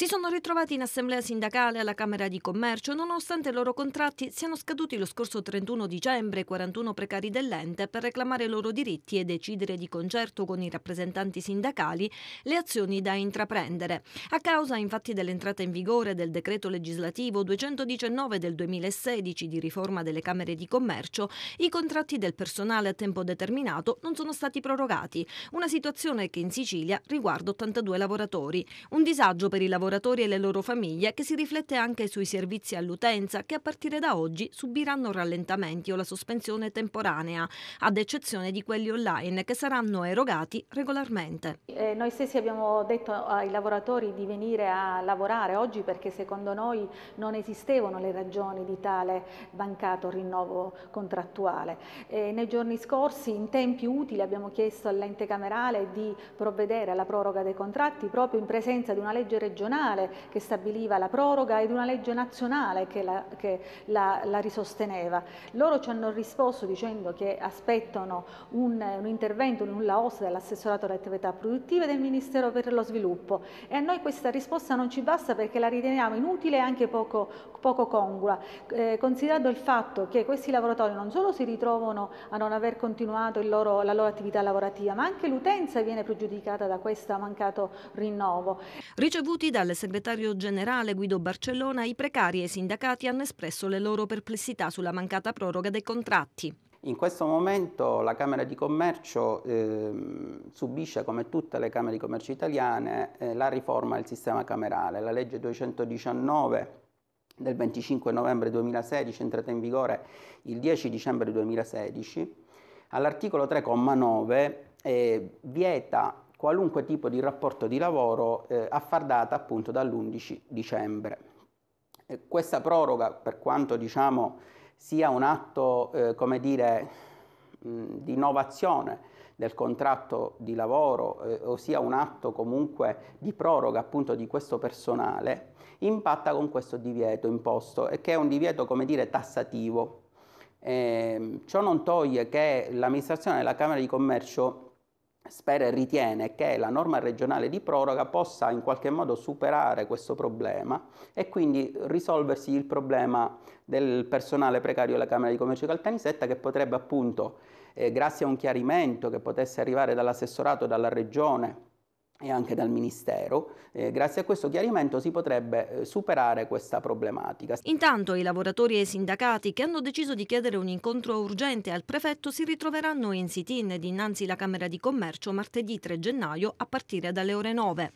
si sono ritrovati in assemblea sindacale alla Camera di Commercio nonostante i loro contratti siano scaduti lo scorso 31 dicembre 41 precari dell'ente per reclamare i loro diritti e decidere di concerto con i rappresentanti sindacali le azioni da intraprendere. A causa infatti dell'entrata in vigore del decreto legislativo 219 del 2016 di riforma delle Camere di Commercio, i contratti del personale a tempo determinato non sono stati prorogati, una situazione che in Sicilia riguarda 82 lavoratori. Un disagio per i lavoratori lavoratori e le loro famiglie che si riflette anche sui servizi all'utenza che a partire da oggi subiranno rallentamenti o la sospensione temporanea, ad eccezione di quelli online che saranno erogati regolarmente. Eh, noi stessi abbiamo detto ai lavoratori di venire a lavorare oggi perché secondo noi non esistevano le ragioni di tale bancato rinnovo contrattuale. Eh, nei giorni scorsi in tempi utili abbiamo chiesto all'ente camerale di provvedere alla proroga dei contratti proprio in presenza di una legge regionale regionale che stabiliva la proroga ed una legge nazionale che la, che la, la risosteneva. Loro ci hanno risposto dicendo che aspettano un, un intervento, un nulla osta dell'assessorato alle attività produttive del Ministero per lo Sviluppo e a noi questa risposta non ci basta perché la riteniamo inutile e anche poco, poco congrua, eh, considerando il fatto che questi lavoratori non solo si ritrovano a non aver continuato loro, la loro attività lavorativa, ma anche l'utenza viene pregiudicata da questo mancato rinnovo. Ricevuti dalla dal segretario generale Guido Barcellona, i precari e i sindacati hanno espresso le loro perplessità sulla mancata proroga dei contratti. In questo momento la Camera di Commercio eh, subisce, come tutte le Camere di Commercio italiane, eh, la riforma del sistema camerale. La legge 219 del 25 novembre 2016 è entrata in vigore il 10 dicembre 2016. All'articolo 3,9 eh, vieta qualunque tipo di rapporto di lavoro eh, a far data appunto dall'11 dicembre. E questa proroga, per quanto diciamo sia un atto, eh, come dire, mh, mm, di innovazione del contratto di lavoro, eh, ossia un atto comunque di proroga appunto di questo personale, impatta con questo divieto imposto, e che è un divieto, come dire, tassativo. Eh, ciò non toglie che l'amministrazione della Camera di Commercio spera e ritiene che la norma regionale di proroga possa in qualche modo superare questo problema e quindi risolversi il problema del personale precario della Camera di Commercio di Caltanissetta che potrebbe appunto, eh, grazie a un chiarimento che potesse arrivare dall'assessorato, dalla regione, e anche dal Ministero. Eh, grazie a questo chiarimento si potrebbe eh, superare questa problematica. Intanto i lavoratori e i sindacati che hanno deciso di chiedere un incontro urgente al prefetto si ritroveranno in sit-in dinanzi alla Camera di Commercio martedì 3 gennaio a partire dalle ore 9.